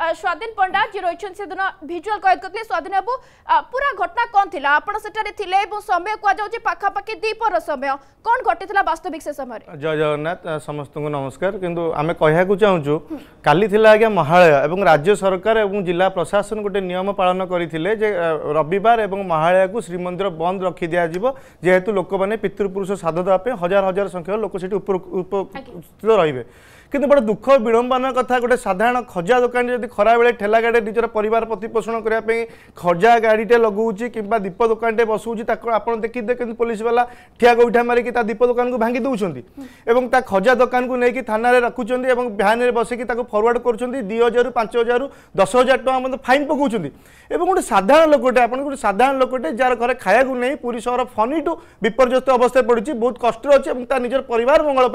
ସ୍ୱାଧୀନ ପଣ୍ଡା ଯିଏ ରହିଛନ୍ତି ସେଦିନ ଭିଜୁଆଲ କଏଦ କରିଥିଲେ ସ୍ୱାଧୀନ ବାବୁ ପୁରା ଘଟଣା କଣ ଥିଲା ଆପଣ ସେଠାରେ ଥିଲେ ଏବଂ ସମୟ କୁହାଯାଉଛି ପାଖାପାଖି ଦ୍ୱିପହର ସମୟ କଣ ଘଟିଥିଲା ବାସ୍ତବିକ ସେ ସମୟରେ ଜୟ ଜଗନ୍ନାଥ ସମସ୍ତଙ୍କୁ ନମସ୍କାର କିନ୍ତୁ ଆମେ କହିବାକୁ ଚାହୁଁଛୁ କାଲି ଥିଲା ଆଜ୍ଞା ମହାଳୟ ଏବଂ ରାଜ୍ୟ ସରକାର ଏବଂ ଜିଲ୍ଲା ପ୍ରଶାସନ ଗୋଟେ ନିୟମ ପାଳନ କରିଥିଲେ ଯେ ରବିବାର ଏବଂ ମହାଳୟକୁ ଶ୍ରୀମନ୍ଦିର ବନ୍ଦ ରଖି ଦିଆଯିବ ଯେହେତୁ ଲୋକମାନେ ପିତୃପୁରୁଷ ସାଧ ଦେବା ପାଇଁ ହଜାର ହଜାର ସଂଖ୍ୟକ ଲୋକ ସେଠି ଉପସ୍ଥିତ ରହିବେ কিন্তু বড় দুঃখ বিড়ম্বনার কথা গোটে সাধারণ খজা দোকানী যদি খরাবেলে ঠেলা গাড়ি নিজের পরিবার প্রতিপোষণ করা খজা গাড়িটে লগাউছি কিংবা দীপ দোকানটে বসুচি তা আপনার দেখিদে কিন্তু পুলিশবালা ঠিয়া গৌঠা মারিকি তা দীপ দোকান ভাঙ্গি দেছেন এবং তা খজা দোকান নেই থানার রাখুছেন এবং ভ্যানে বসিকি তাকে ফরওয়ার্ড করছেন দুই হাজার পাঁচ হাজার দশ হাজার টাকা মধ্যে ফাইন পকাউছেন এবং গোটে সাধারণ লোকটে আপনার গোটে সাধারণ লোকটে যার ঘরে খাইয়া নেই পুরী সহর ফনিটু বিপর্যস্ত অবস্থায় পড়ুছে বহু কষ্ট অনেক তার নিজের পরিবার মঙ্গল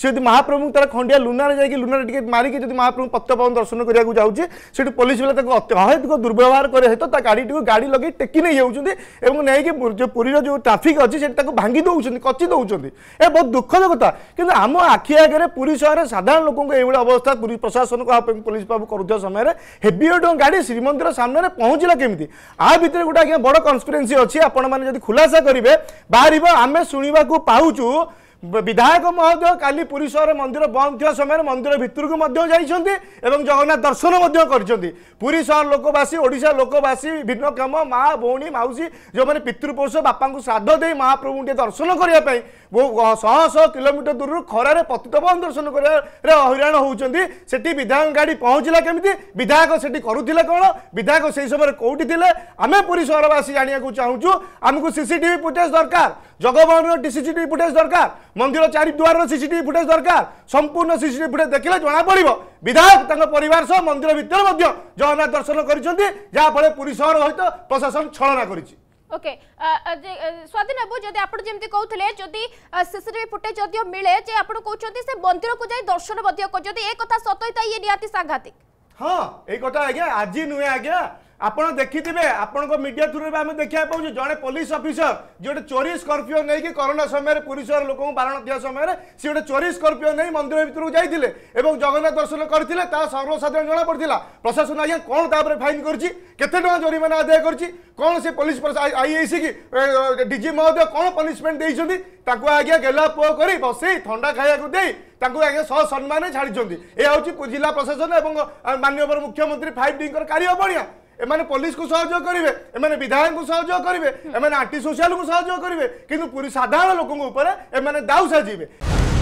সে যদি মহাপ্রভু তার খন্ডিয়া লুনা ଲୁନାରେ ଯାଇକି ଲୁନାରେ ଟିକେ ମାରିକି ଯଦି ମହାପ୍ରଭୁ ପତ୍ୟପାବନ ଦର୍ଶନ କରିବାକୁ ଯାଉଛି ସେଠୁ ପୋଲିସ ବାଲା ତାକୁ ଅହେତୁକ ଦୁର୍ବ୍ୟବହାର କରେ ସହିତ ତା ଗାଡ଼ିଟିକୁ ଗାଡ଼ି ଲଗେଇ ଟେକି ନେଇ ଯାଉଛନ୍ତି ଏବଂ ନେଇକି ଯେଉଁ ପୁରୀର ଯେଉଁ ଟ୍ରାଫିକ୍ ଅଛି ସେଠି ତାକୁ ଭାଙ୍ଗି ଦେଉଛନ୍ତି କଚି ଦେଉଛନ୍ତି ଏ ବହୁତ ଦୁଃଖଦ କଥା କିନ୍ତୁ ଆମ ଆଖି ଆଗରେ ପୁରୀ ସହରରେ ସାଧାରଣ ଲୋକଙ୍କ ଏଇଭଳି ଅବସ୍ଥା ପୁରୀ ପ୍ରଶାସନ ପୋଲିସ ବାବୁ କରୁଥିବା ସମୟରେ ହେଭି ୱେଟ୍ ଗାଡ଼ି ଶ୍ରୀମନ୍ଦିର ସାମ୍ନାରେ ପହଞ୍ଚିଲା କେମିତି ଆ ଭିତରେ ଗୋଟେ ଆଜ୍ଞା ବଡ଼ କନସ୍ପିରେନ୍ସି ଅଛି ଆପଣମାନେ ଯଦି ଖୁଲାସା କରିବେ ବାହାରିବ ଆମେ ଶୁଣିବାକୁ ପାଉଛୁ ବିଧାୟକ ମହୋଦୟ କାଲି ପୁରୀ ସହର ମନ୍ଦିର ବନ୍ଦ ଥିବା ସମୟରେ ମନ୍ଦିର ଭିତରକୁ ମଧ୍ୟ ଯାଇଛନ୍ତି ଏବଂ ଜଗନ୍ନାଥ ଦର୍ଶନ ମଧ୍ୟ କରିଛନ୍ତି ପୁରୀ ସହର ଲୋକବାସୀ ଓଡ଼ିଶା ଲୋକବାସୀ ବିଭିନ୍ନକ୍ଷମ ମାଆ ଭଉଣୀ ମାଉସୀ ଯେଉଁମାନେ ପିତୃପୁରୁଷ ବାପାଙ୍କୁ ଶ୍ରାଦ୍ଧ ଦେଇ ମହାପ୍ରଭୁଙ୍କୁ ଟିକେ ଦର୍ଶନ କରିବା ପାଇଁ शिमिटर दूरु खरेार पतितोपन दर्शन गरेर हैराण हुन्छ विधायक गाडी पहँचा केमिति विधायक सठी गरु विधायक समय कोही पुरी सहरसी जाँडेको चाहन्छु आमुख सिसिटि फुटेज दरकार जगभन्दी सिस टिभी फुटेज दरकार मंदिर चारिवार र सिसिटि फुटेज दरकार संपूर्ण सिस टि फुटेज देख्दै जनापडि विधायक मंदिर तह मन्दिरभित्र जगन्नाथ दर्शन गरिन्छ जाफै पुरी सहर प्रशासन छलना गरि ওকে স্বাধীন বাবু যদি আপনার যেমন কৌলে যদি সিসিটিভি ফুটেজ যদিও মিলে যে আপনার কৌন সে মন্দিরক যাই দর্শন করছেন এ কথা সত হয়ে ইয়ে নিহতি সাংঘাতিক হ্যাঁ এই কথা আজ্ঞা আজ নুহে আজ্ঞা ଆପଣ ଦେଖିଥିବେ ଆପଣଙ୍କ ମିଡିଆ ଥ୍ରୁରେ ଆମେ ଦେଖିବାକୁ ପାଉଛୁ ଜଣେ ପୋଲିସ ଅଫିସର ଯିଏ ଗୋଟେ ଚୋରି ସ୍କର୍ପିଓ ନେଇକି କରୋନା ସମୟରେ ପୁରୁଷର ଲୋକଙ୍କୁ ବାରଣ ଦିଆ ସମୟରେ ସେ ଗୋଟେ ଚୋରି ସ୍କର୍ପିଓ ନେଇ ମନ୍ଦିର ଭିତରକୁ ଯାଇଥିଲେ ଏବଂ ଜଗନ୍ନାଥ ଦର୍ଶନ କରିଥିଲେ ତାହା ସର୍ବସାଧାରଣ ଜଣାପଡ଼ିଥିଲା ପ୍ରଶାସନ ଆଜ୍ଞା କ'ଣ ତାପରେ ଫାଇନ୍ କରିଛି କେତେ ଟଙ୍କା ଜରିମାନା ଆଦାୟ କରିଛି କ'ଣ ସେ ପୋଲିସ ଆଇଆଇସି କି ଡିଜି ମହୋଦୟ କ'ଣ ପନିସମେଣ୍ଟ ଦେଇଛନ୍ତି ତାକୁ ଆଜ୍ଞା ଗେଲା ପୁଅ କରି ବସେଇ ଥଣ୍ଡା ଖାଇବାକୁ ଦେଇ ତାଙ୍କୁ ଆଜ୍ଞା ସହ ସମ୍ମାନ ଛାଡ଼ିଛନ୍ତି ଏହା ହେଉଛି ଜିଲ୍ଲା ପ୍ରଶାସନ ଏବଂ ମାନ୍ୟବର ମୁଖ୍ୟମନ୍ତ୍ରୀ ଫାଇଭ୍ ଡିଙ୍କର କାର୍ଯ୍ୟ ଅବଣିଆ এমানে পুলিশকে সহযোগ করবে এমানে বিধায়ককে সহযোগ করবে এমানে আন্টি সোশিয়ালকে সহযোগ করবে কিন্তু পুরী সাধারণ লোকଙ୍କ উপরে এমানে দাউ সাজিবে